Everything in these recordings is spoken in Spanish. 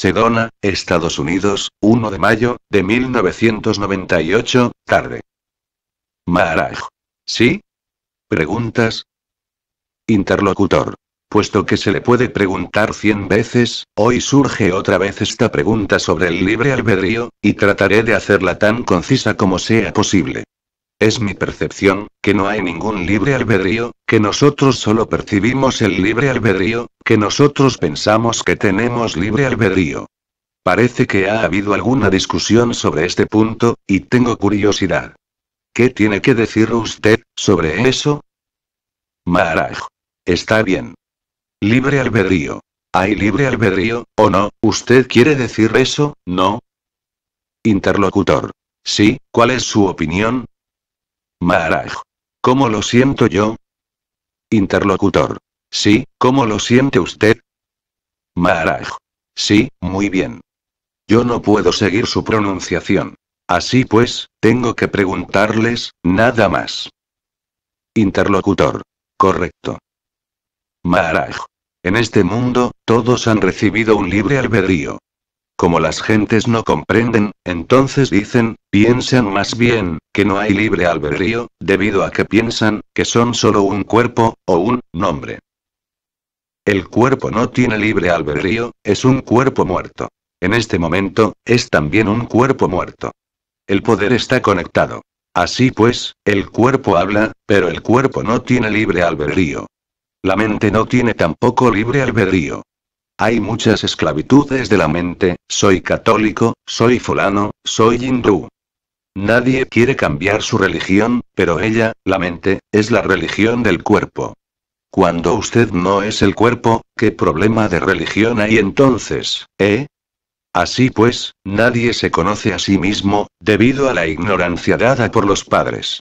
Sedona, Estados Unidos, 1 de mayo, de 1998, tarde. Maharaj. ¿Sí? ¿Preguntas? Interlocutor. Puesto que se le puede preguntar cien veces, hoy surge otra vez esta pregunta sobre el libre albedrío, y trataré de hacerla tan concisa como sea posible. Es mi percepción, que no hay ningún libre albedrío, que nosotros solo percibimos el libre albedrío, que nosotros pensamos que tenemos libre albedrío. Parece que ha habido alguna discusión sobre este punto, y tengo curiosidad. ¿Qué tiene que decir usted sobre eso? Maharaj. Está bien. Libre albedrío. ¿Hay libre albedrío, o no? ¿Usted quiere decir eso, no? Interlocutor. Sí, ¿cuál es su opinión? Maharaj. ¿Cómo lo siento yo? Interlocutor. Sí, ¿cómo lo siente usted? Maraj, Sí, muy bien. Yo no puedo seguir su pronunciación. Así pues, tengo que preguntarles, nada más. Interlocutor. Correcto. Maharaj. En este mundo, todos han recibido un libre albedrío. Como las gentes no comprenden, entonces dicen, piensan más bien, que no hay libre albedrío, debido a que piensan, que son solo un cuerpo, o un nombre. El cuerpo no tiene libre albedrío, es un cuerpo muerto. En este momento, es también un cuerpo muerto. El poder está conectado. Así pues, el cuerpo habla, pero el cuerpo no tiene libre albedrío. La mente no tiene tampoco libre albedrío. Hay muchas esclavitudes de la mente, soy católico, soy fulano, soy hindú. Nadie quiere cambiar su religión, pero ella, la mente, es la religión del cuerpo. Cuando usted no es el cuerpo, ¿qué problema de religión hay entonces, eh? Así pues, nadie se conoce a sí mismo, debido a la ignorancia dada por los padres.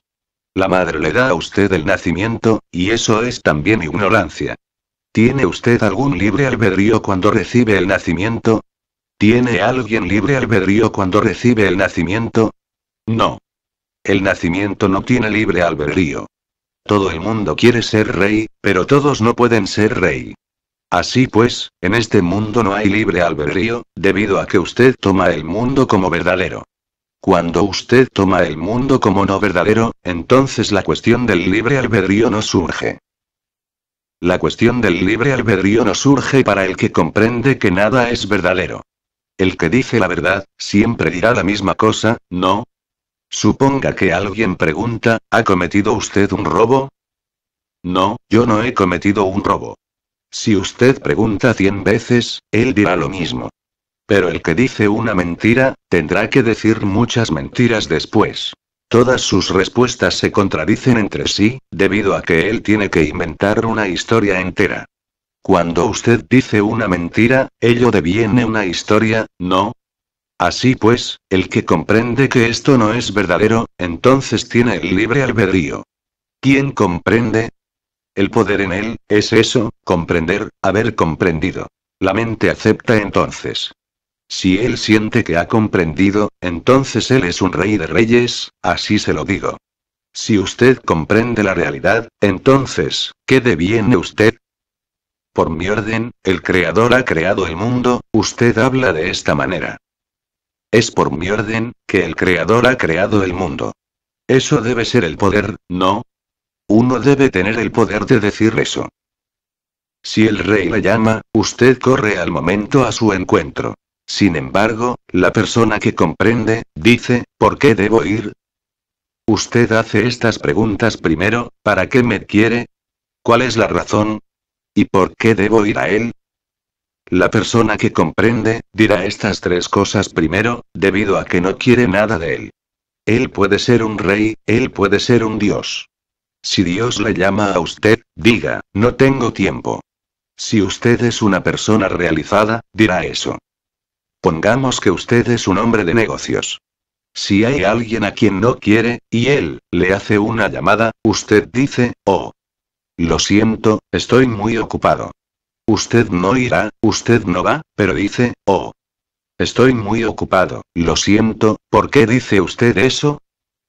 La madre le da a usted el nacimiento, y eso es también ignorancia. ¿Tiene usted algún libre albedrío cuando recibe el nacimiento? ¿Tiene alguien libre albedrío cuando recibe el nacimiento? No. El nacimiento no tiene libre albedrío. Todo el mundo quiere ser rey, pero todos no pueden ser rey. Así pues, en este mundo no hay libre albedrío, debido a que usted toma el mundo como verdadero. Cuando usted toma el mundo como no verdadero, entonces la cuestión del libre albedrío no surge. La cuestión del libre albedrío no surge para el que comprende que nada es verdadero. El que dice la verdad, siempre dirá la misma cosa, ¿no? Suponga que alguien pregunta, ¿ha cometido usted un robo? No, yo no he cometido un robo. Si usted pregunta cien veces, él dirá lo mismo. Pero el que dice una mentira, tendrá que decir muchas mentiras después. Todas sus respuestas se contradicen entre sí, debido a que él tiene que inventar una historia entera. Cuando usted dice una mentira, ello deviene una historia, ¿no? Así pues, el que comprende que esto no es verdadero, entonces tiene el libre albedrío. ¿Quién comprende? El poder en él, es eso, comprender, haber comprendido. La mente acepta entonces. Si él siente que ha comprendido, entonces él es un rey de reyes, así se lo digo. Si usted comprende la realidad, entonces, ¿qué deviene usted? Por mi orden, el Creador ha creado el mundo, usted habla de esta manera. Es por mi orden, que el Creador ha creado el mundo. Eso debe ser el poder, ¿no? Uno debe tener el poder de decir eso. Si el rey le llama, usted corre al momento a su encuentro. Sin embargo, la persona que comprende, dice, ¿por qué debo ir? Usted hace estas preguntas primero, ¿para qué me quiere? ¿Cuál es la razón? ¿Y por qué debo ir a él? La persona que comprende, dirá estas tres cosas primero, debido a que no quiere nada de él. Él puede ser un rey, él puede ser un dios. Si Dios le llama a usted, diga, no tengo tiempo. Si usted es una persona realizada, dirá eso. Pongamos que usted es un hombre de negocios. Si hay alguien a quien no quiere, y él, le hace una llamada, usted dice, oh. Lo siento, estoy muy ocupado. Usted no irá, usted no va, pero dice, oh. Estoy muy ocupado, lo siento, ¿por qué dice usted eso?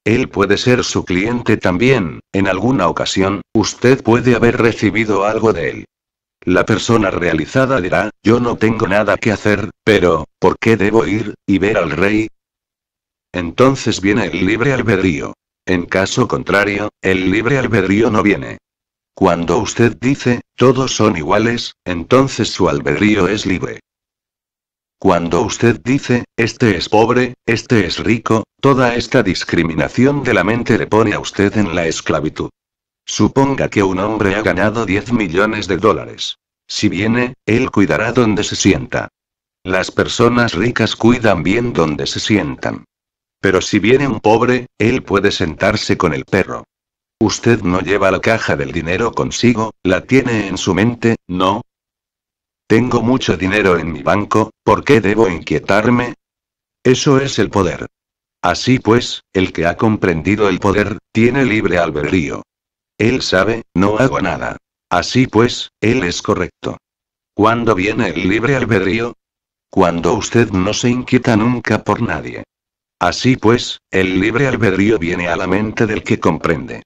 Él puede ser su cliente también, en alguna ocasión, usted puede haber recibido algo de él, la persona realizada dirá, yo no tengo nada que hacer, pero, ¿por qué debo ir y ver al rey? Entonces viene el libre albedrío. En caso contrario, el libre albedrío no viene. Cuando usted dice, todos son iguales, entonces su albedrío es libre. Cuando usted dice, este es pobre, este es rico, toda esta discriminación de la mente le pone a usted en la esclavitud. Suponga que un hombre ha ganado 10 millones de dólares. Si viene, él cuidará donde se sienta. Las personas ricas cuidan bien donde se sientan. Pero si viene un pobre, él puede sentarse con el perro. Usted no lleva la caja del dinero consigo, la tiene en su mente, ¿no? Tengo mucho dinero en mi banco, ¿por qué debo inquietarme? Eso es el poder. Así pues, el que ha comprendido el poder, tiene libre albedrío. Él sabe, no hago nada. Así pues, él es correcto. ¿Cuándo viene el libre albedrío? Cuando usted no se inquieta nunca por nadie. Así pues, el libre albedrío viene a la mente del que comprende.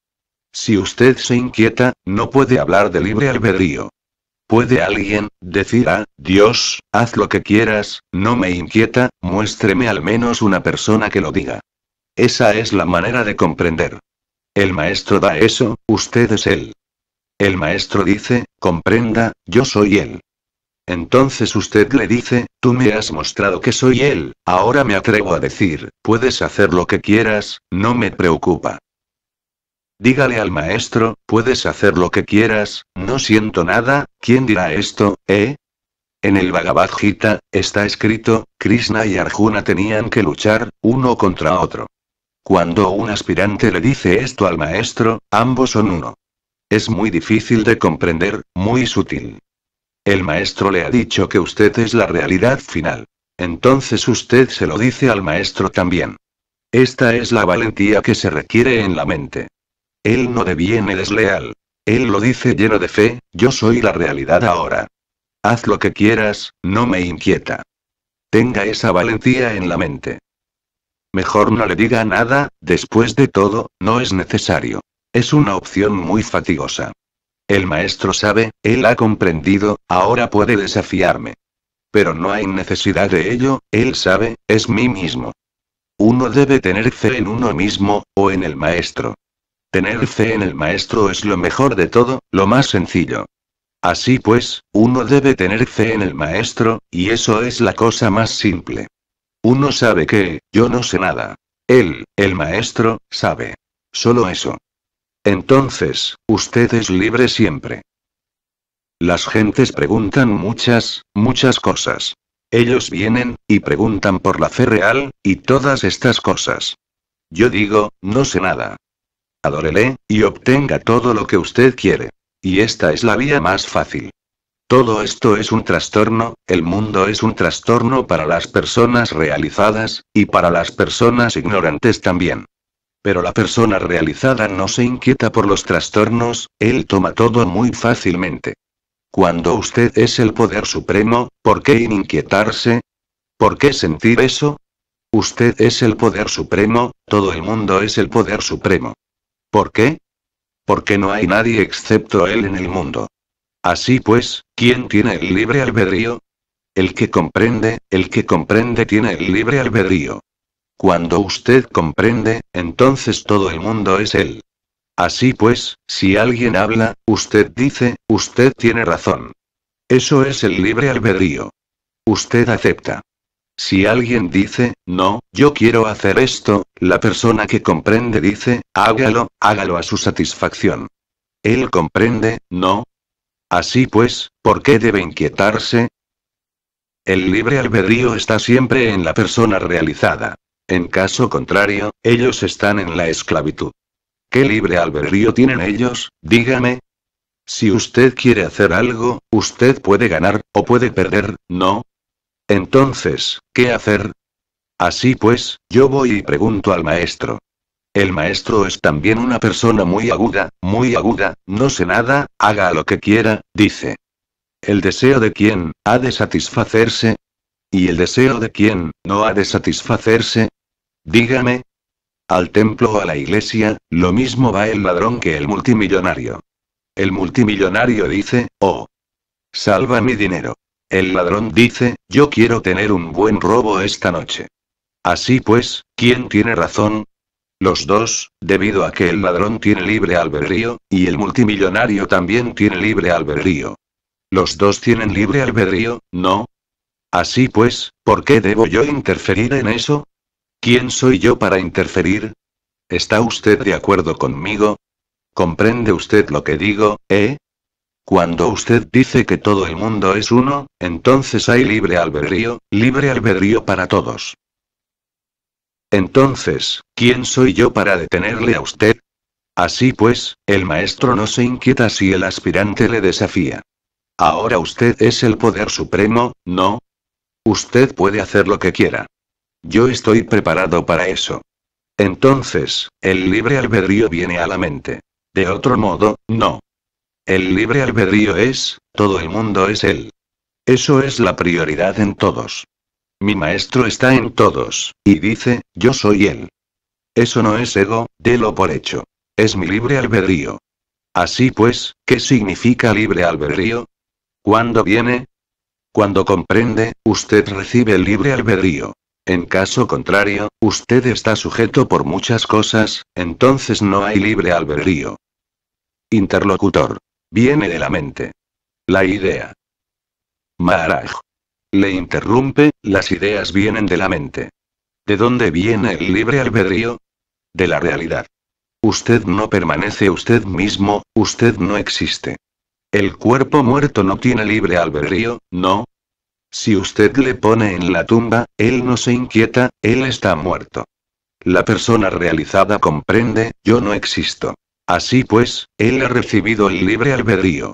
Si usted se inquieta, no puede hablar de libre albedrío. ¿Puede alguien decir a ah, Dios, haz lo que quieras, no me inquieta, muéstreme al menos una persona que lo diga? Esa es la manera de comprender. El maestro da eso, usted es él. El maestro dice, comprenda, yo soy él. Entonces usted le dice, tú me has mostrado que soy él, ahora me atrevo a decir, puedes hacer lo que quieras, no me preocupa. Dígale al maestro, puedes hacer lo que quieras, no siento nada, ¿quién dirá esto, eh? En el Bhagavad Gita, está escrito, Krishna y Arjuna tenían que luchar, uno contra otro. Cuando un aspirante le dice esto al maestro, ambos son uno. Es muy difícil de comprender, muy sutil. El maestro le ha dicho que usted es la realidad final. Entonces usted se lo dice al maestro también. Esta es la valentía que se requiere en la mente. Él no deviene desleal. Él lo dice lleno de fe, yo soy la realidad ahora. Haz lo que quieras, no me inquieta. Tenga esa valentía en la mente. Mejor no le diga nada, después de todo, no es necesario. Es una opción muy fatigosa. El maestro sabe, él ha comprendido, ahora puede desafiarme. Pero no hay necesidad de ello, él sabe, es mí mismo. Uno debe tener fe en uno mismo, o en el maestro. Tener fe en el maestro es lo mejor de todo, lo más sencillo. Así pues, uno debe tener fe en el maestro, y eso es la cosa más simple. Uno sabe que, yo no sé nada. Él, el maestro, sabe. Solo eso. Entonces, usted es libre siempre. Las gentes preguntan muchas, muchas cosas. Ellos vienen, y preguntan por la fe real, y todas estas cosas. Yo digo, no sé nada. Adórele, y obtenga todo lo que usted quiere. Y esta es la vía más fácil. Todo esto es un trastorno, el mundo es un trastorno para las personas realizadas, y para las personas ignorantes también. Pero la persona realizada no se inquieta por los trastornos, él toma todo muy fácilmente. Cuando usted es el poder supremo, ¿por qué inquietarse? ¿Por qué sentir eso? Usted es el poder supremo, todo el mundo es el poder supremo. ¿Por qué? Porque no hay nadie excepto él en el mundo. Así pues, ¿quién tiene el libre albedrío? El que comprende, el que comprende tiene el libre albedrío. Cuando usted comprende, entonces todo el mundo es él. Así pues, si alguien habla, usted dice, usted tiene razón. Eso es el libre albedrío. Usted acepta. Si alguien dice, no, yo quiero hacer esto, la persona que comprende dice, hágalo, hágalo a su satisfacción. Él comprende, no, Así pues, ¿por qué debe inquietarse? El libre albedrío está siempre en la persona realizada. En caso contrario, ellos están en la esclavitud. ¿Qué libre albedrío tienen ellos? Dígame. Si usted quiere hacer algo, usted puede ganar, o puede perder, ¿no? Entonces, ¿qué hacer? Así pues, yo voy y pregunto al maestro, el maestro es también una persona muy aguda, muy aguda, no sé nada, haga lo que quiera, dice. ¿El deseo de quién ha de satisfacerse? ¿Y el deseo de quién no ha de satisfacerse? Dígame. Al templo o a la iglesia, lo mismo va el ladrón que el multimillonario. El multimillonario dice, oh, salva mi dinero. El ladrón dice, yo quiero tener un buen robo esta noche. Así pues, ¿quién tiene razón? Los dos, debido a que el ladrón tiene libre albedrío, y el multimillonario también tiene libre albedrío. Los dos tienen libre albedrío, ¿no? Así pues, ¿por qué debo yo interferir en eso? ¿Quién soy yo para interferir? ¿Está usted de acuerdo conmigo? ¿Comprende usted lo que digo, eh? Cuando usted dice que todo el mundo es uno, entonces hay libre albedrío, libre albedrío para todos. Entonces, ¿quién soy yo para detenerle a usted? Así pues, el maestro no se inquieta si el aspirante le desafía. Ahora usted es el poder supremo, ¿no? Usted puede hacer lo que quiera. Yo estoy preparado para eso. Entonces, el libre albedrío viene a la mente. De otro modo, no. El libre albedrío es, todo el mundo es él. Eso es la prioridad en todos. Mi maestro está en todos, y dice, yo soy él. Eso no es ego, délo por hecho. Es mi libre albedrío. Así pues, ¿qué significa libre albedrío? ¿Cuándo viene? Cuando comprende, usted recibe el libre albedrío. En caso contrario, usted está sujeto por muchas cosas, entonces no hay libre albedrío. Interlocutor. Viene de la mente. La idea. Maharaj. Le interrumpe, las ideas vienen de la mente. ¿De dónde viene el libre albedrío? De la realidad. Usted no permanece usted mismo, usted no existe. El cuerpo muerto no tiene libre albedrío, ¿no? Si usted le pone en la tumba, él no se inquieta, él está muerto. La persona realizada comprende, yo no existo. Así pues, él ha recibido el libre albedrío.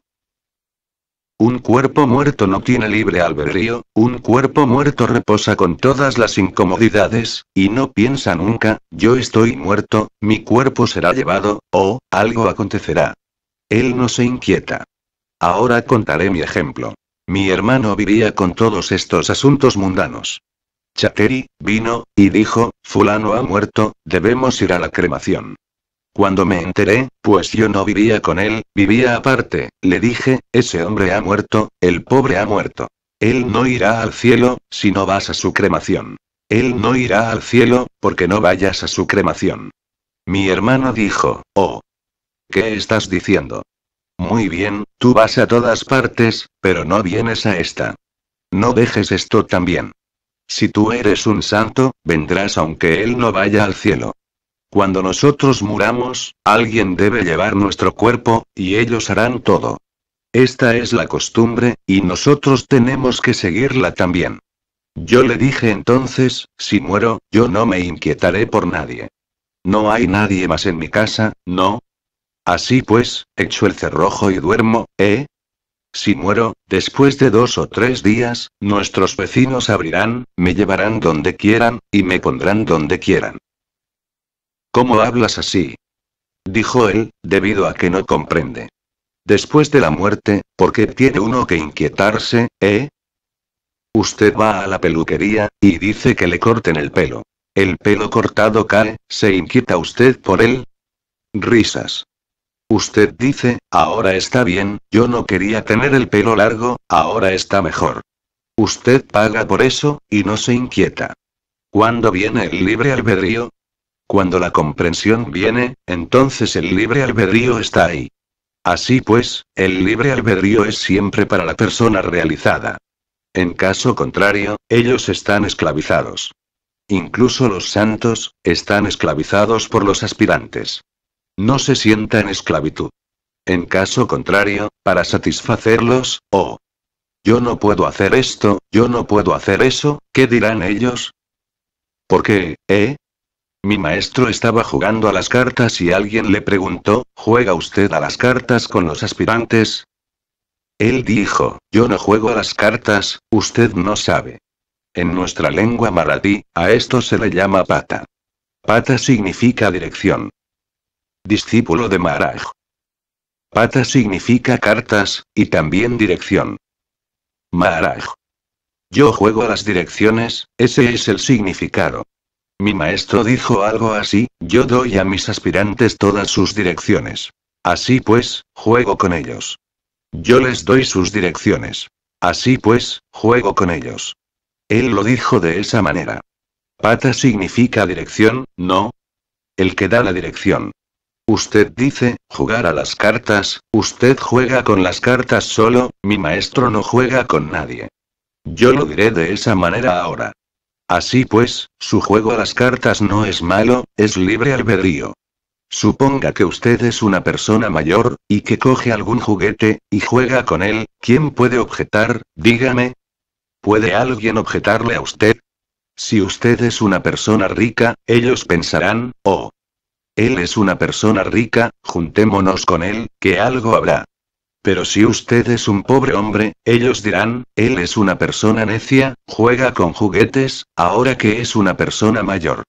Un cuerpo muerto no tiene libre albedrío, un cuerpo muerto reposa con todas las incomodidades, y no piensa nunca, yo estoy muerto, mi cuerpo será llevado, o, algo acontecerá. Él no se inquieta. Ahora contaré mi ejemplo. Mi hermano vivía con todos estos asuntos mundanos. Chateri, vino, y dijo, fulano ha muerto, debemos ir a la cremación. Cuando me enteré, pues yo no vivía con él, vivía aparte, le dije, ese hombre ha muerto, el pobre ha muerto. Él no irá al cielo, si no vas a su cremación. Él no irá al cielo, porque no vayas a su cremación. Mi hermano dijo, oh. ¿Qué estás diciendo? Muy bien, tú vas a todas partes, pero no vienes a esta. No dejes esto también. Si tú eres un santo, vendrás aunque él no vaya al cielo. Cuando nosotros muramos, alguien debe llevar nuestro cuerpo, y ellos harán todo. Esta es la costumbre, y nosotros tenemos que seguirla también. Yo le dije entonces, si muero, yo no me inquietaré por nadie. No hay nadie más en mi casa, ¿no? Así pues, echo el cerrojo y duermo, ¿eh? Si muero, después de dos o tres días, nuestros vecinos abrirán, me llevarán donde quieran, y me pondrán donde quieran. ¿Cómo hablas así? Dijo él, debido a que no comprende. Después de la muerte, ¿por qué tiene uno que inquietarse, eh? Usted va a la peluquería, y dice que le corten el pelo. El pelo cortado cae, ¿se inquieta usted por él? Risas. Usted dice, ahora está bien, yo no quería tener el pelo largo, ahora está mejor. Usted paga por eso, y no se inquieta. ¿Cuándo viene el libre albedrío? Cuando la comprensión viene, entonces el libre albedrío está ahí. Así pues, el libre albedrío es siempre para la persona realizada. En caso contrario, ellos están esclavizados. Incluso los santos, están esclavizados por los aspirantes. No se sienta en esclavitud. En caso contrario, para satisfacerlos, oh, yo no puedo hacer esto, yo no puedo hacer eso, ¿qué dirán ellos? ¿Por qué, ¿eh? Mi maestro estaba jugando a las cartas y alguien le preguntó, ¿juega usted a las cartas con los aspirantes? Él dijo, yo no juego a las cartas, usted no sabe. En nuestra lengua maratí, a esto se le llama pata. Pata significa dirección. Discípulo de Maharaj. Pata significa cartas, y también dirección. Maharaj. Yo juego a las direcciones, ese es el significado. Mi maestro dijo algo así, yo doy a mis aspirantes todas sus direcciones. Así pues, juego con ellos. Yo les doy sus direcciones. Así pues, juego con ellos. Él lo dijo de esa manera. Pata significa dirección, ¿no? El que da la dirección. Usted dice, jugar a las cartas, usted juega con las cartas solo, mi maestro no juega con nadie. Yo lo diré de esa manera ahora. Así pues, su juego a las cartas no es malo, es libre albedrío. Suponga que usted es una persona mayor, y que coge algún juguete, y juega con él, ¿quién puede objetar? Dígame. ¿Puede alguien objetarle a usted? Si usted es una persona rica, ellos pensarán, oh. Él es una persona rica, juntémonos con él, que algo habrá. Pero si usted es un pobre hombre, ellos dirán, él es una persona necia, juega con juguetes, ahora que es una persona mayor.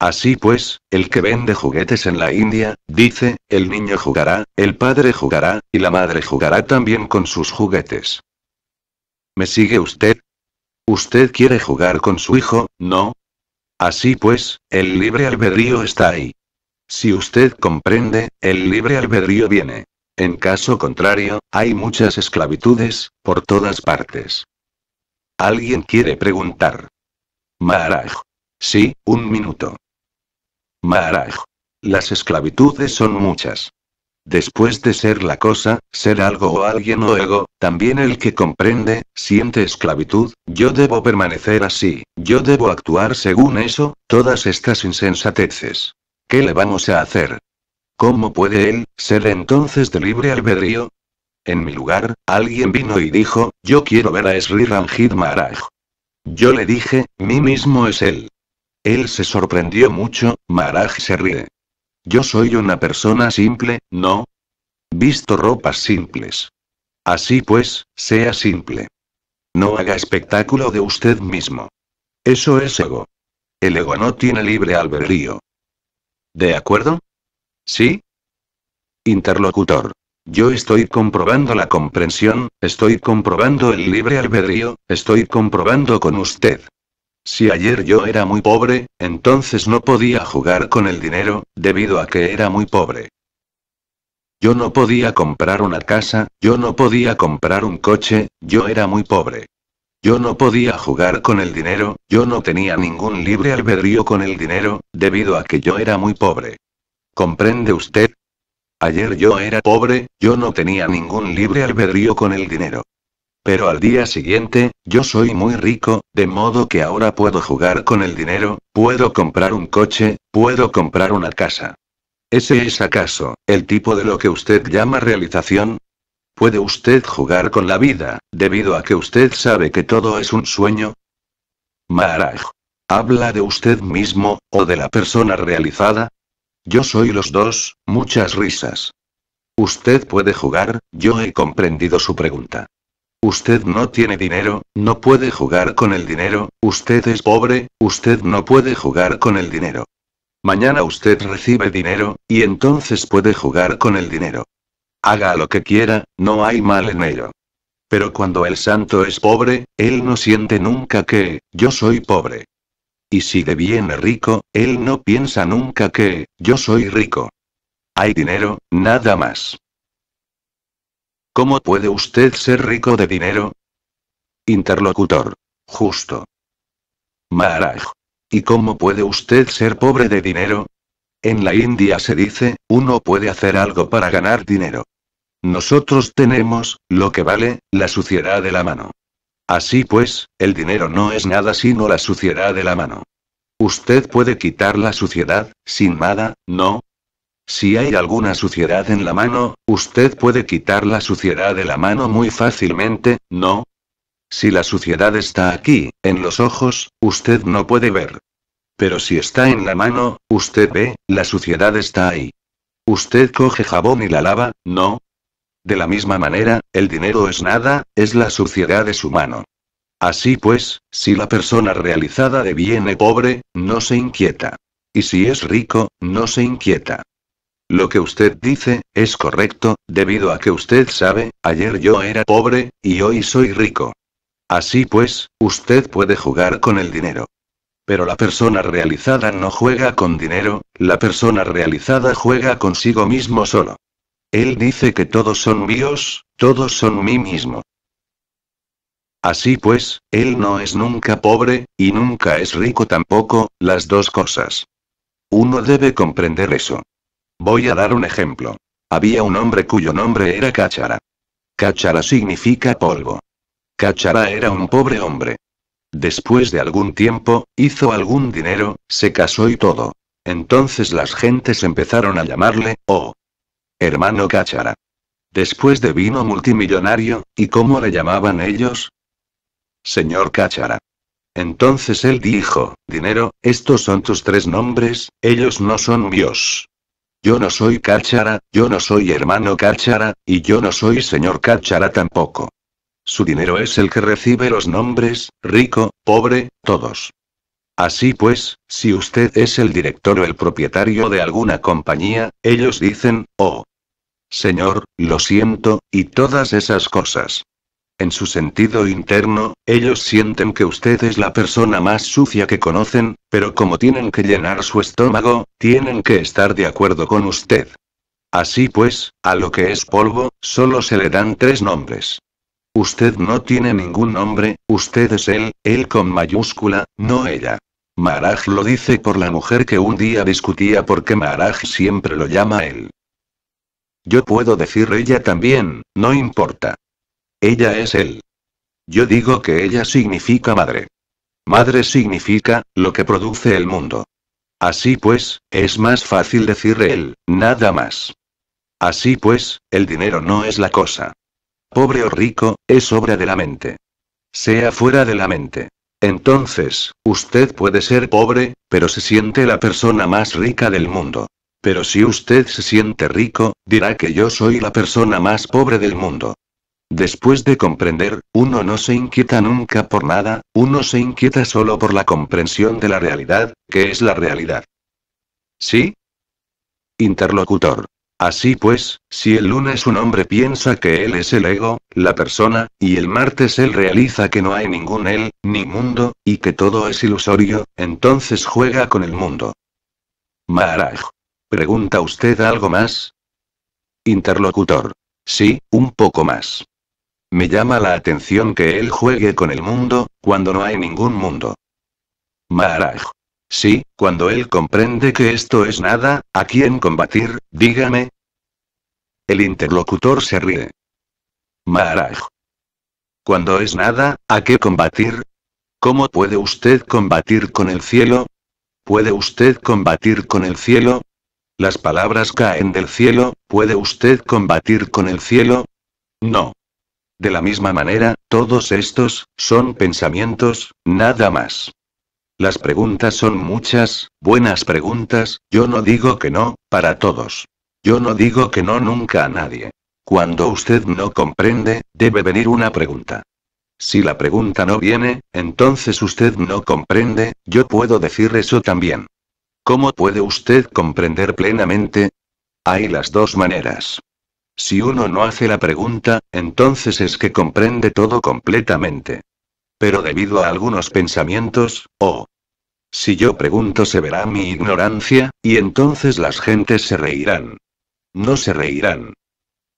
Así pues, el que vende juguetes en la India, dice, el niño jugará, el padre jugará, y la madre jugará también con sus juguetes. ¿Me sigue usted? ¿Usted quiere jugar con su hijo, no? Así pues, el libre albedrío está ahí. Si usted comprende, el libre albedrío viene. En caso contrario, hay muchas esclavitudes, por todas partes. Alguien quiere preguntar. Maharaj. Sí, un minuto. Maharaj. Las esclavitudes son muchas. Después de ser la cosa, ser algo o alguien o ego, también el que comprende, siente esclavitud, yo debo permanecer así, yo debo actuar según eso, todas estas insensateces. ¿Qué le vamos a hacer? ¿Cómo puede él ser entonces de libre albedrío? En mi lugar, alguien vino y dijo, yo quiero ver a Sri Ranjit Maharaj. Yo le dije, mí mismo es él. Él se sorprendió mucho, Maharaj se ríe. Yo soy una persona simple, ¿no? Visto ropas simples. Así pues, sea simple. No haga espectáculo de usted mismo. Eso es ego. El ego no tiene libre albedrío. ¿De acuerdo? ¿Sí? Interlocutor. Yo estoy comprobando la comprensión, estoy comprobando el libre albedrío, estoy comprobando con usted. Si ayer yo era muy pobre, entonces no podía jugar con el dinero, debido a que era muy pobre. Yo no podía comprar una casa, yo no podía comprar un coche, yo era muy pobre. Yo no podía jugar con el dinero, yo no tenía ningún libre albedrío con el dinero, debido a que yo era muy pobre. ¿Comprende usted? Ayer yo era pobre, yo no tenía ningún libre albedrío con el dinero. Pero al día siguiente, yo soy muy rico, de modo que ahora puedo jugar con el dinero, puedo comprar un coche, puedo comprar una casa. ¿Ese es acaso, el tipo de lo que usted llama realización? ¿Puede usted jugar con la vida, debido a que usted sabe que todo es un sueño? Maharaj. ¿Habla de usted mismo, o de la persona realizada? Yo soy los dos, muchas risas. Usted puede jugar, yo he comprendido su pregunta. Usted no tiene dinero, no puede jugar con el dinero, usted es pobre, usted no puede jugar con el dinero. Mañana usted recibe dinero, y entonces puede jugar con el dinero. Haga lo que quiera, no hay mal en ello. Pero cuando el santo es pobre, él no siente nunca que, yo soy pobre. Y si deviene rico, él no piensa nunca que, yo soy rico. Hay dinero, nada más. ¿Cómo puede usted ser rico de dinero? Interlocutor. Justo. Maharaj. ¿Y cómo puede usted ser pobre de dinero? En la India se dice, uno puede hacer algo para ganar dinero. Nosotros tenemos, lo que vale, la suciedad de la mano. Así pues, el dinero no es nada sino la suciedad de la mano. Usted puede quitar la suciedad, sin nada, ¿no? Si hay alguna suciedad en la mano, usted puede quitar la suciedad de la mano muy fácilmente, ¿no? Si la suciedad está aquí, en los ojos, usted no puede ver. Pero si está en la mano, usted ve, la suciedad está ahí. Usted coge jabón y la lava, ¿no? De la misma manera, el dinero es nada, es la suciedad de su mano. Así pues, si la persona realizada deviene pobre, no se inquieta. Y si es rico, no se inquieta. Lo que usted dice, es correcto, debido a que usted sabe, ayer yo era pobre, y hoy soy rico. Así pues, usted puede jugar con el dinero. Pero la persona realizada no juega con dinero, la persona realizada juega consigo mismo solo. Él dice que todos son míos, todos son mí mismo. Así pues, él no es nunca pobre, y nunca es rico tampoco, las dos cosas. Uno debe comprender eso. Voy a dar un ejemplo. Había un hombre cuyo nombre era Cáchara. Cáchara significa polvo. Cachara era un pobre hombre. Después de algún tiempo, hizo algún dinero, se casó y todo. Entonces las gentes empezaron a llamarle, oh, Hermano Cáchara. Después de vino multimillonario, ¿y cómo le llamaban ellos? Señor Cáchara. Entonces él dijo, dinero, estos son tus tres nombres, ellos no son míos. Yo no soy Cáchara, yo no soy hermano Cáchara, y yo no soy señor Cáchara tampoco. Su dinero es el que recibe los nombres, rico, pobre, todos. Así pues, si usted es el director o el propietario de alguna compañía, ellos dicen, oh, señor, lo siento, y todas esas cosas. En su sentido interno, ellos sienten que usted es la persona más sucia que conocen, pero como tienen que llenar su estómago, tienen que estar de acuerdo con usted. Así pues, a lo que es polvo, solo se le dan tres nombres. Usted no tiene ningún nombre, usted es él, él con mayúscula, no ella. Maharaj lo dice por la mujer que un día discutía por qué Maharaj siempre lo llama él. Yo puedo decir ella también, no importa. Ella es él. Yo digo que ella significa madre. Madre significa, lo que produce el mundo. Así pues, es más fácil decir él, nada más. Así pues, el dinero no es la cosa. Pobre o rico, es obra de la mente. Sea fuera de la mente. Entonces, usted puede ser pobre, pero se siente la persona más rica del mundo. Pero si usted se siente rico, dirá que yo soy la persona más pobre del mundo. Después de comprender, uno no se inquieta nunca por nada, uno se inquieta solo por la comprensión de la realidad, que es la realidad. ¿Sí? Interlocutor. Así pues, si el lunes un hombre piensa que él es el ego, la persona, y el martes él realiza que no hay ningún él, ni mundo, y que todo es ilusorio, entonces juega con el mundo. Maharaj. ¿Pregunta usted algo más? Interlocutor. Sí, un poco más. Me llama la atención que él juegue con el mundo, cuando no hay ningún mundo. Maharaj. Sí, cuando él comprende que esto es nada, ¿a quién combatir? Dígame. El interlocutor se ríe. Maraj, Cuando es nada, ¿a qué combatir? ¿Cómo puede usted combatir con el cielo? ¿Puede usted combatir con el cielo? Las palabras caen del cielo, ¿puede usted combatir con el cielo? No. De la misma manera, todos estos, son pensamientos, nada más. Las preguntas son muchas, buenas preguntas, yo no digo que no, para todos. Yo no digo que no nunca a nadie. Cuando usted no comprende, debe venir una pregunta. Si la pregunta no viene, entonces usted no comprende, yo puedo decir eso también. ¿Cómo puede usted comprender plenamente? Hay las dos maneras. Si uno no hace la pregunta, entonces es que comprende todo completamente. Pero debido a algunos pensamientos, oh. Si yo pregunto se verá mi ignorancia, y entonces las gentes se reirán. No se reirán.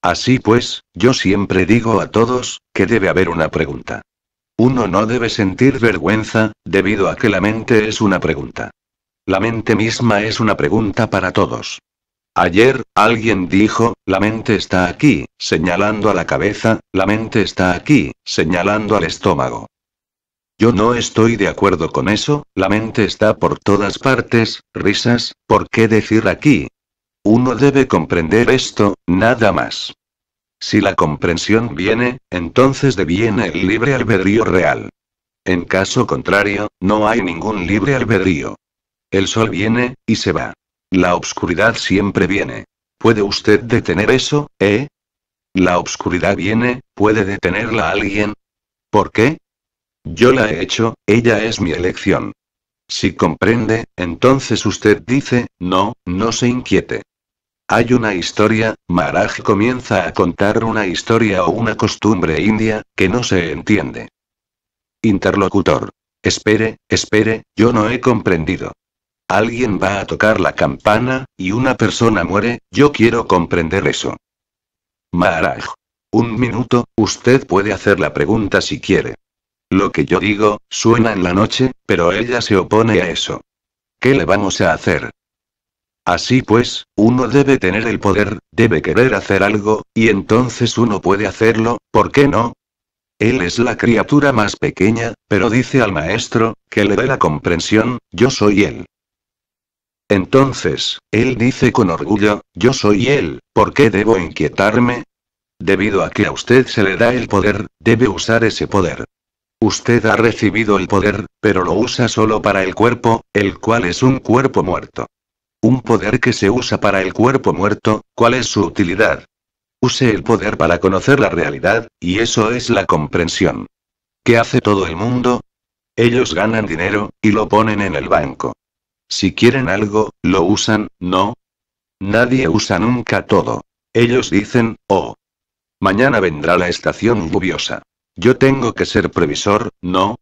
Así pues, yo siempre digo a todos, que debe haber una pregunta. Uno no debe sentir vergüenza, debido a que la mente es una pregunta. La mente misma es una pregunta para todos. Ayer, alguien dijo, la mente está aquí, señalando a la cabeza, la mente está aquí, señalando al estómago. Yo no estoy de acuerdo con eso, la mente está por todas partes, risas, ¿por qué decir aquí? Uno debe comprender esto, nada más. Si la comprensión viene, entonces deviene el libre albedrío real. En caso contrario, no hay ningún libre albedrío. El sol viene, y se va. La obscuridad siempre viene. ¿Puede usted detener eso, eh? La obscuridad viene, ¿puede detenerla alguien? ¿Por qué? Yo la he hecho, ella es mi elección. Si comprende, entonces usted dice, no, no se inquiete. Hay una historia, Maharaj comienza a contar una historia o una costumbre india, que no se entiende. Interlocutor. Espere, espere, yo no he comprendido. Alguien va a tocar la campana, y una persona muere, yo quiero comprender eso. Maharaj. Un minuto, usted puede hacer la pregunta si quiere. Lo que yo digo, suena en la noche, pero ella se opone a eso. ¿Qué le vamos a hacer? Así pues, uno debe tener el poder, debe querer hacer algo, y entonces uno puede hacerlo, ¿por qué no? Él es la criatura más pequeña, pero dice al maestro, que le dé la comprensión, yo soy él. Entonces, él dice con orgullo, yo soy él, ¿por qué debo inquietarme? Debido a que a usted se le da el poder, debe usar ese poder. Usted ha recibido el poder, pero lo usa solo para el cuerpo, el cual es un cuerpo muerto. Un poder que se usa para el cuerpo muerto, ¿cuál es su utilidad? Use el poder para conocer la realidad, y eso es la comprensión. ¿Qué hace todo el mundo? Ellos ganan dinero, y lo ponen en el banco. Si quieren algo, lo usan, ¿no? Nadie usa nunca todo. Ellos dicen, oh. Mañana vendrá la estación lluviosa. Yo tengo que ser previsor, ¿no?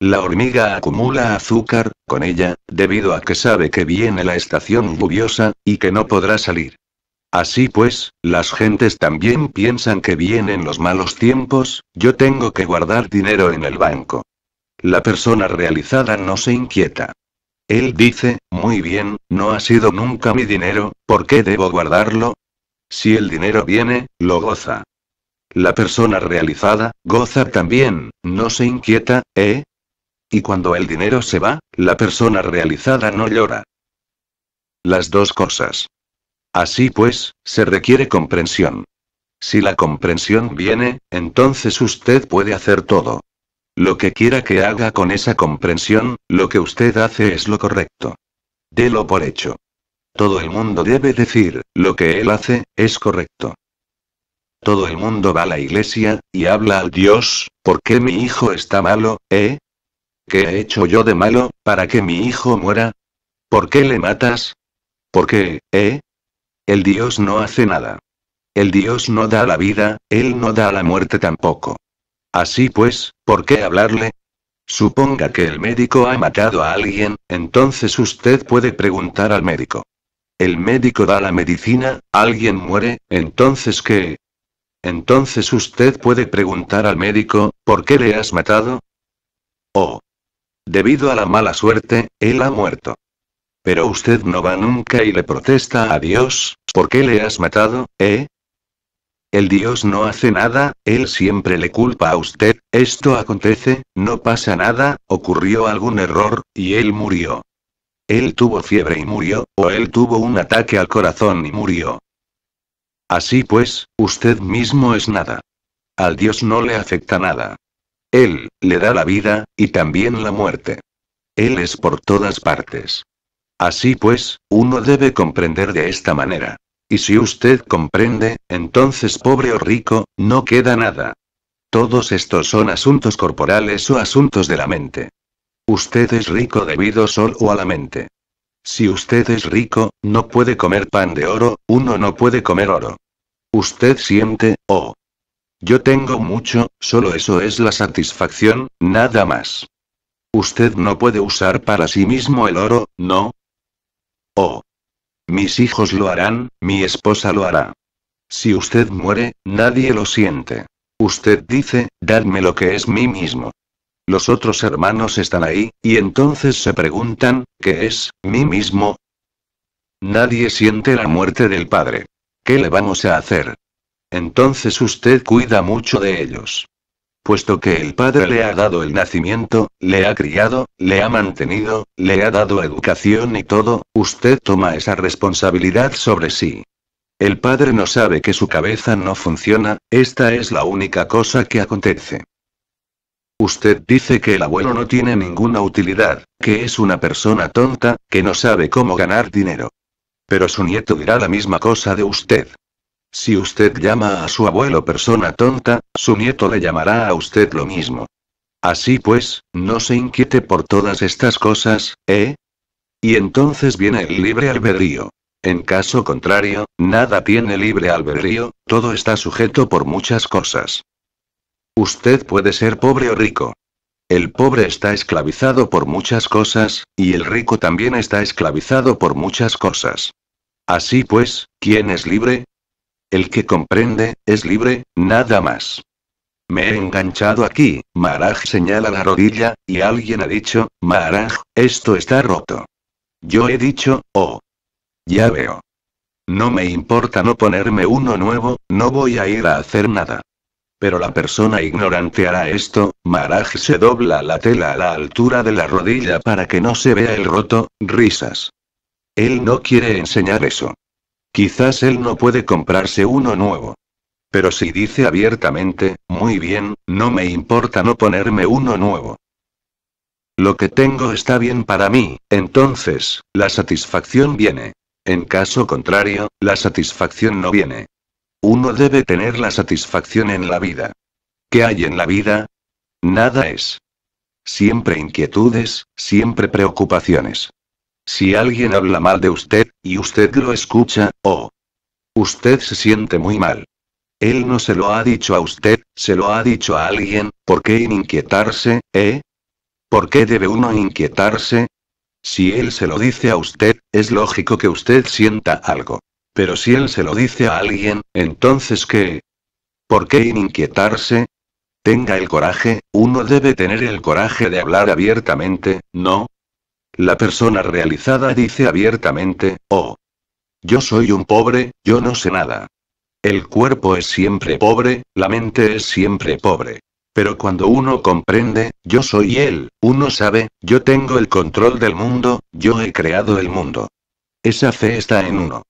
La hormiga acumula azúcar, con ella, debido a que sabe que viene la estación lluviosa, y que no podrá salir. Así pues, las gentes también piensan que vienen los malos tiempos, yo tengo que guardar dinero en el banco. La persona realizada no se inquieta. Él dice, muy bien, no ha sido nunca mi dinero, ¿por qué debo guardarlo? Si el dinero viene, lo goza. La persona realizada, goza también, no se inquieta, ¿eh? Y cuando el dinero se va, la persona realizada no llora. Las dos cosas. Así pues, se requiere comprensión. Si la comprensión viene, entonces usted puede hacer todo. Lo que quiera que haga con esa comprensión, lo que usted hace es lo correcto. Delo por hecho. Todo el mundo debe decir, lo que él hace, es correcto. Todo el mundo va a la iglesia, y habla al Dios, ¿por qué mi hijo está malo, eh? ¿Qué he hecho yo de malo, para que mi hijo muera? ¿Por qué le matas? ¿Por qué, eh? El Dios no hace nada. El Dios no da la vida, Él no da la muerte tampoco. Así pues, ¿por qué hablarle? Suponga que el médico ha matado a alguien, entonces usted puede preguntar al médico. El médico da la medicina, alguien muere, entonces ¿qué? Entonces usted puede preguntar al médico, ¿por qué le has matado? O Debido a la mala suerte, él ha muerto. Pero usted no va nunca y le protesta a Dios, ¿por qué le has matado, eh? El Dios no hace nada, él siempre le culpa a usted, esto acontece, no pasa nada, ocurrió algún error, y él murió. Él tuvo fiebre y murió, o él tuvo un ataque al corazón y murió. Así pues, usted mismo es nada. Al Dios no le afecta nada. Él, le da la vida, y también la muerte. Él es por todas partes. Así pues, uno debe comprender de esta manera. Y si usted comprende, entonces pobre o rico, no queda nada. Todos estos son asuntos corporales o asuntos de la mente. Usted es rico debido solo a la mente. Si usted es rico, no puede comer pan de oro, uno no puede comer oro. Usted siente, oh. Yo tengo mucho, solo eso es la satisfacción, nada más. Usted no puede usar para sí mismo el oro, ¿no? Oh. Mis hijos lo harán, mi esposa lo hará. Si usted muere, nadie lo siente. Usted dice, dadme lo que es mí mismo los otros hermanos están ahí, y entonces se preguntan, ¿qué es, mí mismo? Nadie siente la muerte del padre. ¿Qué le vamos a hacer? Entonces usted cuida mucho de ellos. Puesto que el padre le ha dado el nacimiento, le ha criado, le ha mantenido, le ha dado educación y todo, usted toma esa responsabilidad sobre sí. El padre no sabe que su cabeza no funciona, esta es la única cosa que acontece. Usted dice que el abuelo no tiene ninguna utilidad, que es una persona tonta, que no sabe cómo ganar dinero. Pero su nieto dirá la misma cosa de usted. Si usted llama a su abuelo persona tonta, su nieto le llamará a usted lo mismo. Así pues, no se inquiete por todas estas cosas, ¿eh? Y entonces viene el libre albedrío. En caso contrario, nada tiene libre albedrío, todo está sujeto por muchas cosas. Usted puede ser pobre o rico. El pobre está esclavizado por muchas cosas, y el rico también está esclavizado por muchas cosas. Así pues, ¿quién es libre? El que comprende, es libre, nada más. Me he enganchado aquí, Maharaj señala la rodilla, y alguien ha dicho, Maharaj, esto está roto. Yo he dicho, oh. Ya veo. No me importa no ponerme uno nuevo, no voy a ir a hacer nada. Pero la persona ignorante hará esto, Maraj se dobla la tela a la altura de la rodilla para que no se vea el roto, risas. Él no quiere enseñar eso. Quizás él no puede comprarse uno nuevo. Pero si dice abiertamente, muy bien, no me importa no ponerme uno nuevo. Lo que tengo está bien para mí, entonces, la satisfacción viene. En caso contrario, la satisfacción no viene. Uno debe tener la satisfacción en la vida. ¿Qué hay en la vida? Nada es. Siempre inquietudes, siempre preocupaciones. Si alguien habla mal de usted, y usted lo escucha, o usted se siente muy mal. Él no se lo ha dicho a usted, se lo ha dicho a alguien, ¿por qué inquietarse, eh? ¿Por qué debe uno inquietarse? Si él se lo dice a usted, es lógico que usted sienta algo. Pero si él se lo dice a alguien, entonces ¿qué? ¿Por qué inquietarse? Tenga el coraje, uno debe tener el coraje de hablar abiertamente, ¿no? La persona realizada dice abiertamente, oh, yo soy un pobre, yo no sé nada. El cuerpo es siempre pobre, la mente es siempre pobre. Pero cuando uno comprende, yo soy él, uno sabe, yo tengo el control del mundo, yo he creado el mundo. Esa fe está en uno.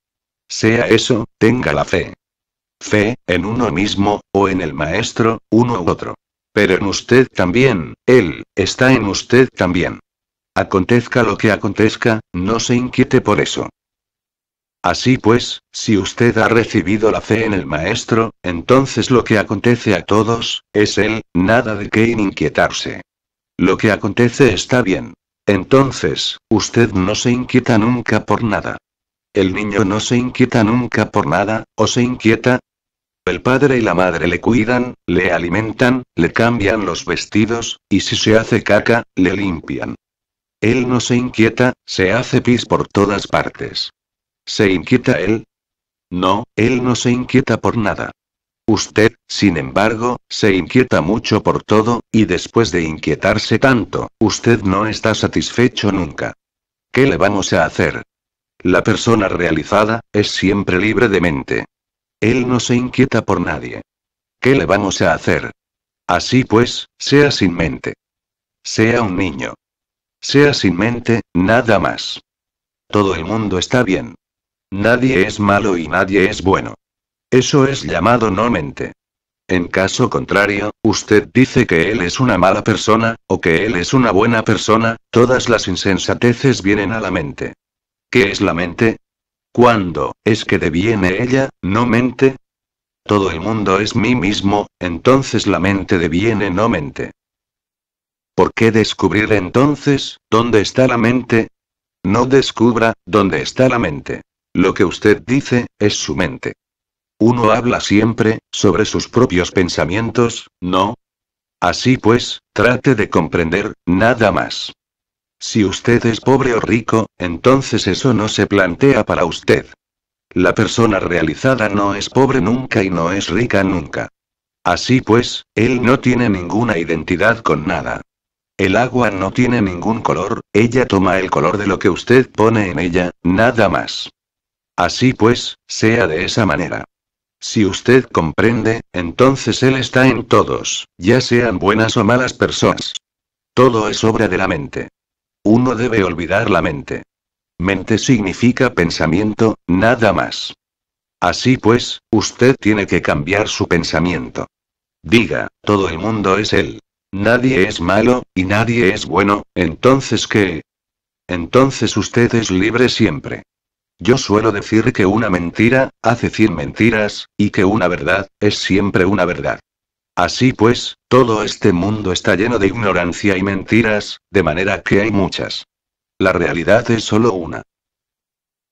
Sea eso, tenga la fe. Fe, en uno mismo, o en el maestro, uno u otro. Pero en usted también, él, está en usted también. Acontezca lo que acontezca, no se inquiete por eso. Así pues, si usted ha recibido la fe en el Maestro, entonces lo que acontece a todos, es Él, nada de qué inquietarse. Lo que acontece está bien. Entonces, usted no se inquieta nunca por nada. El niño no se inquieta nunca por nada, o se inquieta. El padre y la madre le cuidan, le alimentan, le cambian los vestidos, y si se hace caca, le limpian. Él no se inquieta, se hace pis por todas partes. ¿Se inquieta él? No, él no se inquieta por nada. Usted, sin embargo, se inquieta mucho por todo, y después de inquietarse tanto, usted no está satisfecho nunca. ¿Qué le vamos a hacer? La persona realizada, es siempre libre de mente. Él no se inquieta por nadie. ¿Qué le vamos a hacer? Así pues, sea sin mente. Sea un niño. Sea sin mente, nada más. Todo el mundo está bien. Nadie es malo y nadie es bueno. Eso es llamado no mente. En caso contrario, usted dice que él es una mala persona, o que él es una buena persona, todas las insensateces vienen a la mente. ¿Qué es la mente? ¿Cuándo es que deviene ella, no mente? Todo el mundo es mí mismo, entonces la mente deviene no mente. ¿Por qué descubrir entonces dónde está la mente? No descubra dónde está la mente. Lo que usted dice es su mente. Uno habla siempre sobre sus propios pensamientos, ¿no? Así pues, trate de comprender, nada más. Si usted es pobre o rico, entonces eso no se plantea para usted. La persona realizada no es pobre nunca y no es rica nunca. Así pues, él no tiene ninguna identidad con nada. El agua no tiene ningún color, ella toma el color de lo que usted pone en ella, nada más. Así pues, sea de esa manera. Si usted comprende, entonces él está en todos, ya sean buenas o malas personas. Todo es obra de la mente. Uno debe olvidar la mente. Mente significa pensamiento, nada más. Así pues, usted tiene que cambiar su pensamiento. Diga, todo el mundo es él. Nadie es malo, y nadie es bueno, entonces ¿qué? Entonces usted es libre siempre. Yo suelo decir que una mentira, hace cien mentiras, y que una verdad, es siempre una verdad. Así pues, todo este mundo está lleno de ignorancia y mentiras, de manera que hay muchas. La realidad es solo una.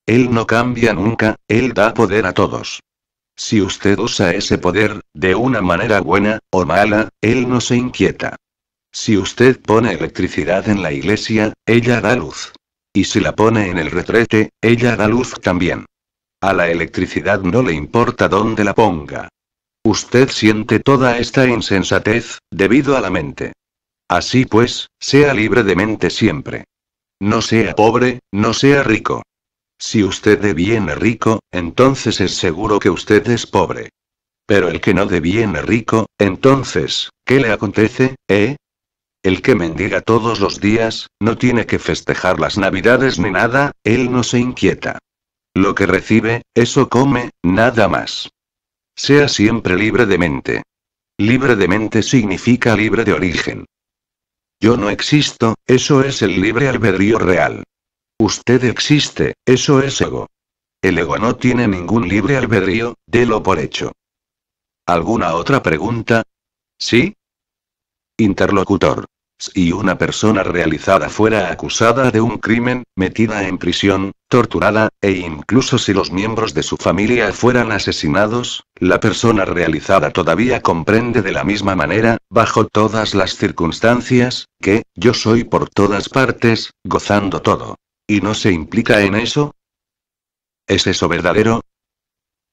Él no cambia nunca, él da poder a todos. Si usted usa ese poder, de una manera buena o mala, él no se inquieta. Si usted pone electricidad en la iglesia, ella da luz. Y si la pone en el retrete, ella da luz también. A la electricidad no le importa dónde la ponga. Usted siente toda esta insensatez, debido a la mente. Así pues, sea libre de mente siempre. No sea pobre, no sea rico. Si usted deviene rico, entonces es seguro que usted es pobre. Pero el que no deviene rico, entonces, ¿qué le acontece, eh? El que mendiga todos los días, no tiene que festejar las navidades ni nada, él no se inquieta. Lo que recibe, eso come, nada más. Sea siempre libre de mente. Libre de mente significa libre de origen. Yo no existo, eso es el libre albedrío real. Usted existe, eso es ego. El ego no tiene ningún libre albedrío, délo por hecho. ¿Alguna otra pregunta? ¿Sí? Interlocutor. Si una persona realizada fuera acusada de un crimen, metida en prisión, torturada, e incluso si los miembros de su familia fueran asesinados, la persona realizada todavía comprende de la misma manera, bajo todas las circunstancias, que, yo soy por todas partes, gozando todo. ¿Y no se implica en eso? ¿Es eso verdadero?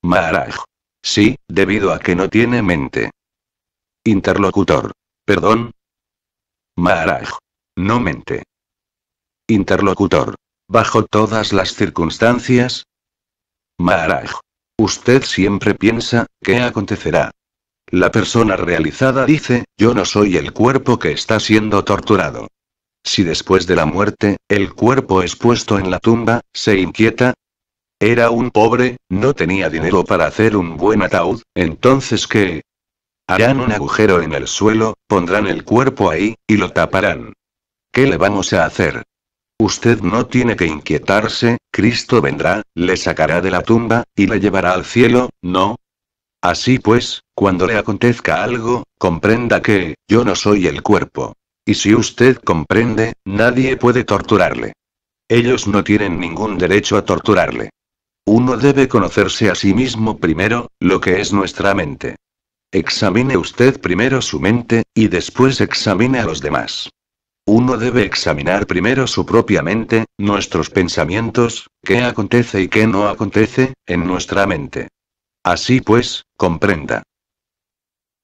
Maharaj. Sí, debido a que no tiene mente. Interlocutor. Perdón, Maharaj. No mente. Interlocutor. Bajo todas las circunstancias. Maharaj. Usted siempre piensa, ¿qué acontecerá? La persona realizada dice, yo no soy el cuerpo que está siendo torturado. Si después de la muerte, el cuerpo es puesto en la tumba, se inquieta. Era un pobre, no tenía dinero para hacer un buen ataúd, entonces ¿qué? Harán un agujero en el suelo, pondrán el cuerpo ahí, y lo taparán. ¿Qué le vamos a hacer? Usted no tiene que inquietarse, Cristo vendrá, le sacará de la tumba, y le llevará al cielo, ¿no? Así pues, cuando le acontezca algo, comprenda que, yo no soy el cuerpo. Y si usted comprende, nadie puede torturarle. Ellos no tienen ningún derecho a torturarle. Uno debe conocerse a sí mismo primero, lo que es nuestra mente. Examine usted primero su mente, y después examine a los demás. Uno debe examinar primero su propia mente, nuestros pensamientos, qué acontece y qué no acontece, en nuestra mente. Así pues, comprenda.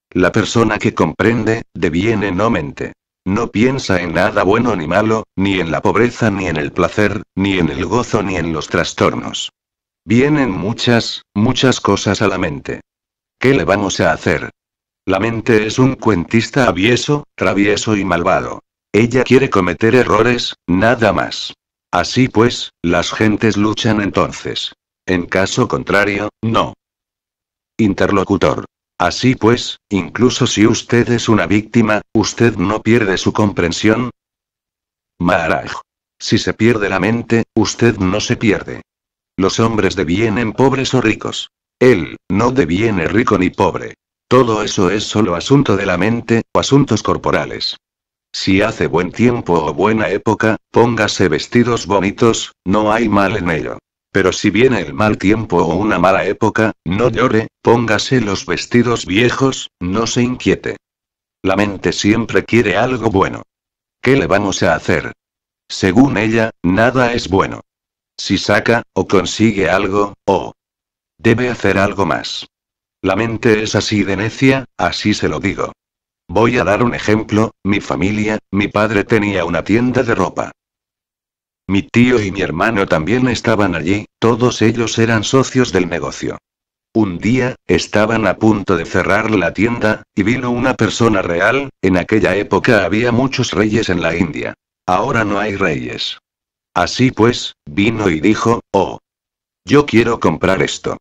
La persona que comprende, deviene no mente. No piensa en nada bueno ni malo, ni en la pobreza ni en el placer, ni en el gozo ni en los trastornos. Vienen muchas, muchas cosas a la mente. ¿Qué le vamos a hacer? La mente es un cuentista avieso, travieso y malvado. Ella quiere cometer errores, nada más. Así pues, las gentes luchan entonces. En caso contrario, no. Interlocutor. Así pues, incluso si usted es una víctima, usted no pierde su comprensión. Maharaj. Si se pierde la mente, usted no se pierde. Los hombres devienen pobres o ricos. Él, no deviene rico ni pobre. Todo eso es solo asunto de la mente, o asuntos corporales. Si hace buen tiempo o buena época, póngase vestidos bonitos, no hay mal en ello. Pero si viene el mal tiempo o una mala época, no llore, póngase los vestidos viejos, no se inquiete. La mente siempre quiere algo bueno. ¿Qué le vamos a hacer? Según ella, nada es bueno. Si saca, o consigue algo, o, Debe hacer algo más. La mente es así de necia, así se lo digo. Voy a dar un ejemplo, mi familia, mi padre tenía una tienda de ropa. Mi tío y mi hermano también estaban allí, todos ellos eran socios del negocio. Un día, estaban a punto de cerrar la tienda, y vino una persona real, en aquella época había muchos reyes en la India. Ahora no hay reyes. Así pues, vino y dijo, oh. Yo quiero comprar esto.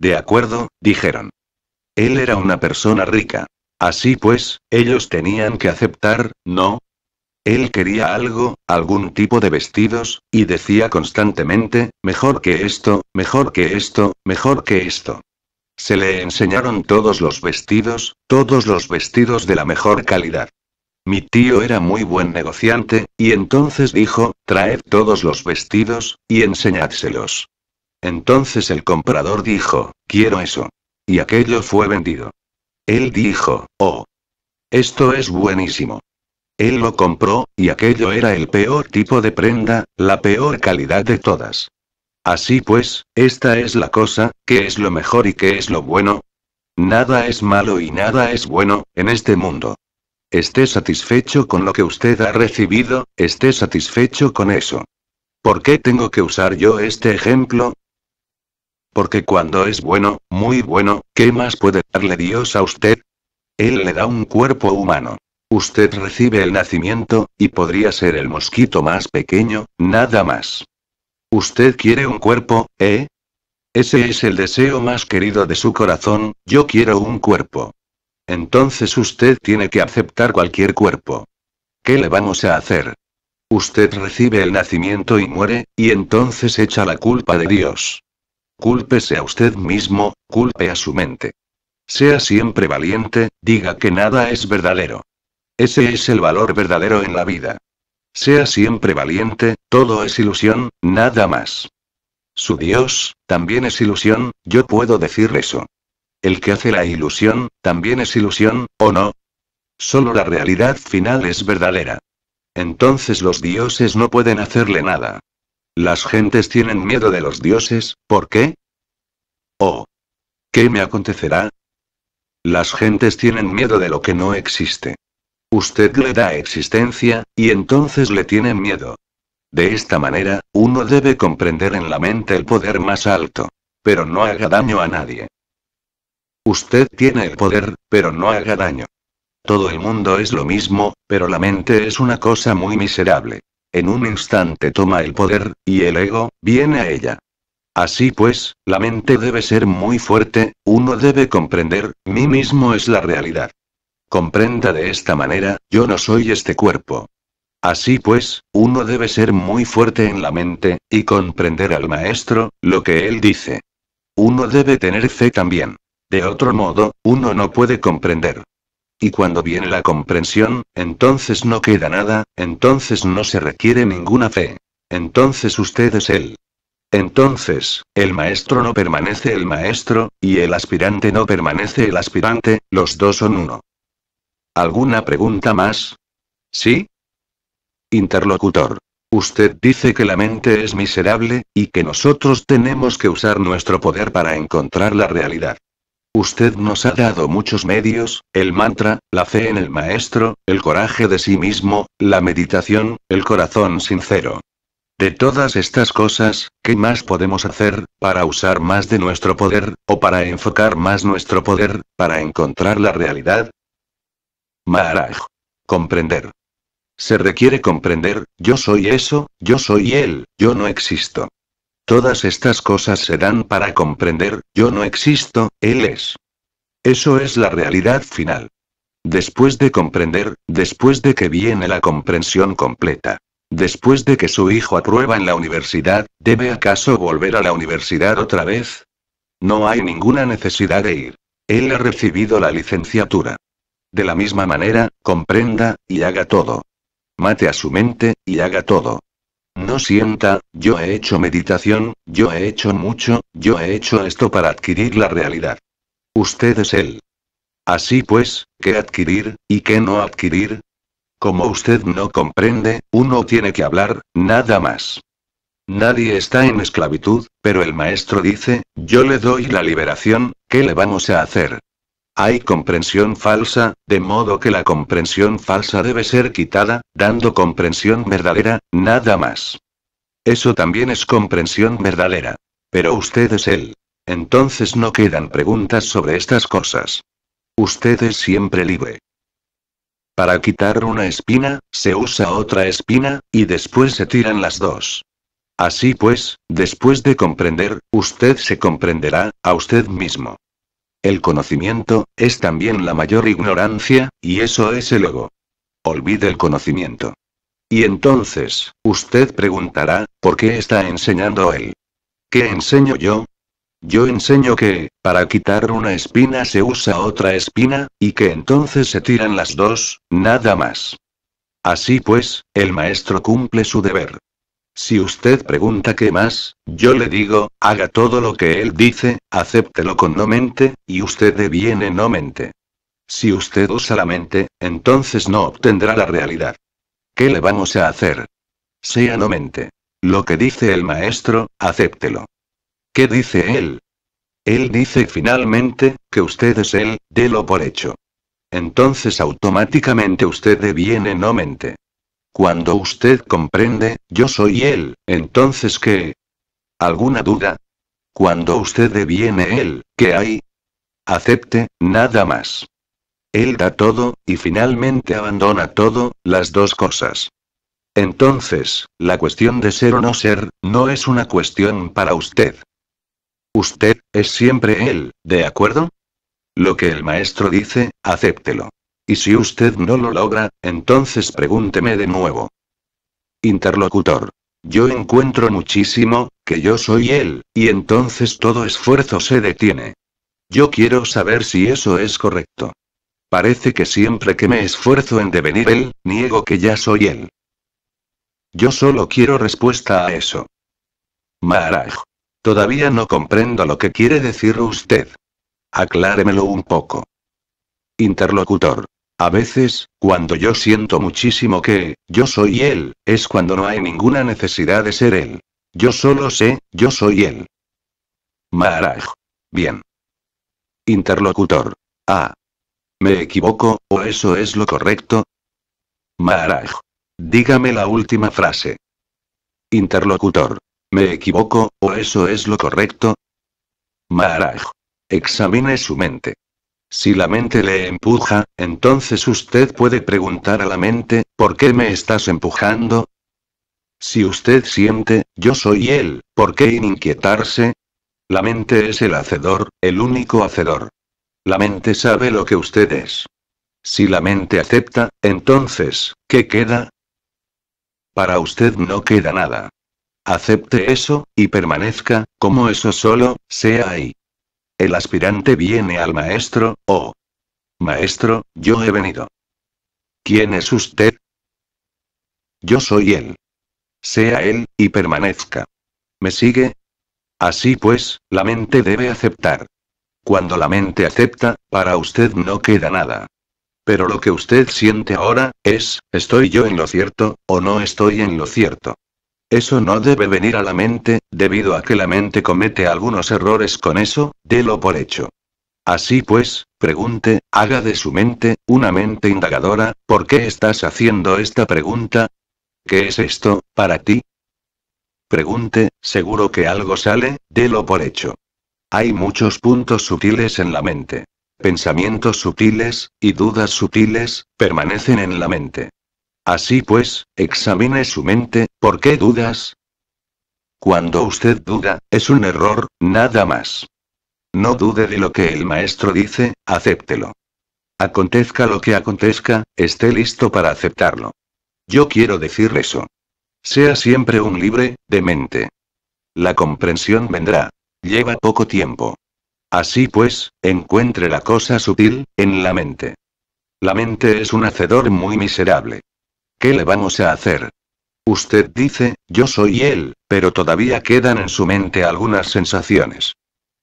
De acuerdo, dijeron. Él era una persona rica. Así pues, ellos tenían que aceptar, ¿no? Él quería algo, algún tipo de vestidos, y decía constantemente, mejor que esto, mejor que esto, mejor que esto. Se le enseñaron todos los vestidos, todos los vestidos de la mejor calidad. Mi tío era muy buen negociante, y entonces dijo, traed todos los vestidos, y enseñádselos. Entonces el comprador dijo, quiero eso. Y aquello fue vendido. Él dijo, oh. Esto es buenísimo. Él lo compró, y aquello era el peor tipo de prenda, la peor calidad de todas. Así pues, esta es la cosa, ¿qué es lo mejor y qué es lo bueno? Nada es malo y nada es bueno, en este mundo. Esté satisfecho con lo que usted ha recibido, esté satisfecho con eso. ¿Por qué tengo que usar yo este ejemplo? Porque cuando es bueno, muy bueno, ¿qué más puede darle Dios a usted? Él le da un cuerpo humano. Usted recibe el nacimiento, y podría ser el mosquito más pequeño, nada más. Usted quiere un cuerpo, ¿eh? Ese es el deseo más querido de su corazón, yo quiero un cuerpo. Entonces usted tiene que aceptar cualquier cuerpo. ¿Qué le vamos a hacer? Usted recibe el nacimiento y muere, y entonces echa la culpa de Dios. Cúlpese a usted mismo, culpe a su mente. Sea siempre valiente, diga que nada es verdadero. Ese es el valor verdadero en la vida. Sea siempre valiente, todo es ilusión, nada más. Su Dios, también es ilusión, yo puedo decir eso. El que hace la ilusión, también es ilusión, ¿o no? Solo la realidad final es verdadera. Entonces los dioses no pueden hacerle nada. Las gentes tienen miedo de los dioses, ¿por qué? Oh. ¿Qué me acontecerá? Las gentes tienen miedo de lo que no existe. Usted le da existencia, y entonces le tienen miedo. De esta manera, uno debe comprender en la mente el poder más alto. Pero no haga daño a nadie. Usted tiene el poder, pero no haga daño. Todo el mundo es lo mismo, pero la mente es una cosa muy miserable. En un instante toma el poder, y el ego, viene a ella. Así pues, la mente debe ser muy fuerte, uno debe comprender, mí mismo es la realidad. Comprenda de esta manera, yo no soy este cuerpo. Así pues, uno debe ser muy fuerte en la mente, y comprender al maestro, lo que él dice. Uno debe tener fe también. De otro modo, uno no puede comprender. Y cuando viene la comprensión, entonces no queda nada, entonces no se requiere ninguna fe. Entonces usted es él. Entonces, el maestro no permanece el maestro, y el aspirante no permanece el aspirante, los dos son uno. ¿Alguna pregunta más? ¿Sí? Interlocutor. Usted dice que la mente es miserable, y que nosotros tenemos que usar nuestro poder para encontrar la realidad. Usted nos ha dado muchos medios, el mantra, la fe en el maestro, el coraje de sí mismo, la meditación, el corazón sincero. De todas estas cosas, ¿qué más podemos hacer, para usar más de nuestro poder, o para enfocar más nuestro poder, para encontrar la realidad? Maharaj. Comprender. Se requiere comprender, yo soy eso, yo soy él, yo no existo. Todas estas cosas se dan para comprender, yo no existo, Él es. Eso es la realidad final. Después de comprender, después de que viene la comprensión completa. Después de que su hijo aprueba en la universidad, ¿debe acaso volver a la universidad otra vez? No hay ninguna necesidad de ir. Él ha recibido la licenciatura. De la misma manera, comprenda, y haga todo. Mate a su mente, y haga todo. No sienta, yo he hecho meditación, yo he hecho mucho, yo he hecho esto para adquirir la realidad. Usted es él. Así pues, ¿qué adquirir, y qué no adquirir? Como usted no comprende, uno tiene que hablar, nada más. Nadie está en esclavitud, pero el maestro dice, yo le doy la liberación, ¿qué le vamos a hacer? Hay comprensión falsa, de modo que la comprensión falsa debe ser quitada, dando comprensión verdadera, nada más. Eso también es comprensión verdadera. Pero usted es él. Entonces no quedan preguntas sobre estas cosas. Usted es siempre libre. Para quitar una espina, se usa otra espina, y después se tiran las dos. Así pues, después de comprender, usted se comprenderá, a usted mismo. El conocimiento, es también la mayor ignorancia, y eso es el ego. Olvide el conocimiento. Y entonces, usted preguntará, ¿por qué está enseñando él? ¿Qué enseño yo? Yo enseño que, para quitar una espina se usa otra espina, y que entonces se tiran las dos, nada más. Así pues, el maestro cumple su deber. Si usted pregunta qué más, yo le digo, haga todo lo que él dice, acéptelo con no mente, y usted deviene no mente. Si usted usa la mente, entonces no obtendrá la realidad. ¿Qué le vamos a hacer? Sea no mente. Lo que dice el maestro, acéptelo. ¿Qué dice él? Él dice finalmente, que usted es él, lo por hecho. Entonces automáticamente usted deviene no mente. Cuando usted comprende, yo soy él, entonces ¿qué? ¿Alguna duda? Cuando usted deviene él, ¿qué hay? Acepte, nada más. Él da todo, y finalmente abandona todo, las dos cosas. Entonces, la cuestión de ser o no ser, no es una cuestión para usted. Usted, es siempre él, ¿de acuerdo? Lo que el maestro dice, acéptelo. Y si usted no lo logra, entonces pregúnteme de nuevo. Interlocutor. Yo encuentro muchísimo, que yo soy él, y entonces todo esfuerzo se detiene. Yo quiero saber si eso es correcto. Parece que siempre que me esfuerzo en devenir él, niego que ya soy él. Yo solo quiero respuesta a eso. Maharaj. Todavía no comprendo lo que quiere decir usted. Acláremelo un poco. Interlocutor. A veces, cuando yo siento muchísimo que, yo soy él, es cuando no hay ninguna necesidad de ser él. Yo solo sé, yo soy él. Maharaj. Bien. Interlocutor. Ah. ¿Me equivoco, o eso es lo correcto? Maharaj. Dígame la última frase. Interlocutor. ¿Me equivoco, o eso es lo correcto? Maharaj. Examine su mente. Si la mente le empuja, entonces usted puede preguntar a la mente, ¿por qué me estás empujando? Si usted siente, yo soy él, ¿por qué inquietarse? La mente es el hacedor, el único hacedor. La mente sabe lo que usted es. Si la mente acepta, entonces, ¿qué queda? Para usted no queda nada. Acepte eso, y permanezca, como eso solo, sea ahí. El aspirante viene al maestro, oh. Maestro, yo he venido. ¿Quién es usted? Yo soy él. Sea él, y permanezca. ¿Me sigue? Así pues, la mente debe aceptar. Cuando la mente acepta, para usted no queda nada. Pero lo que usted siente ahora, es, ¿estoy yo en lo cierto, o no estoy en lo cierto? Eso no debe venir a la mente, debido a que la mente comete algunos errores con eso, délo por hecho. Así pues, pregunte, haga de su mente, una mente indagadora, ¿por qué estás haciendo esta pregunta? ¿Qué es esto, para ti? Pregunte, seguro que algo sale, délo por hecho. Hay muchos puntos sutiles en la mente. Pensamientos sutiles, y dudas sutiles, permanecen en la mente. Así pues, examine su mente, ¿por qué dudas? Cuando usted duda, es un error, nada más. No dude de lo que el maestro dice, acéptelo. Acontezca lo que acontezca, esté listo para aceptarlo. Yo quiero decir eso. Sea siempre un libre, de mente. La comprensión vendrá. Lleva poco tiempo. Así pues, encuentre la cosa sutil, en la mente. La mente es un hacedor muy miserable. ¿Qué le vamos a hacer? Usted dice, yo soy él, pero todavía quedan en su mente algunas sensaciones.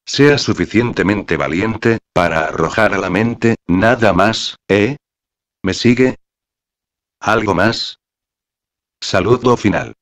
Sea suficientemente valiente, para arrojar a la mente, nada más, ¿eh? ¿Me sigue? ¿Algo más? Saludo final.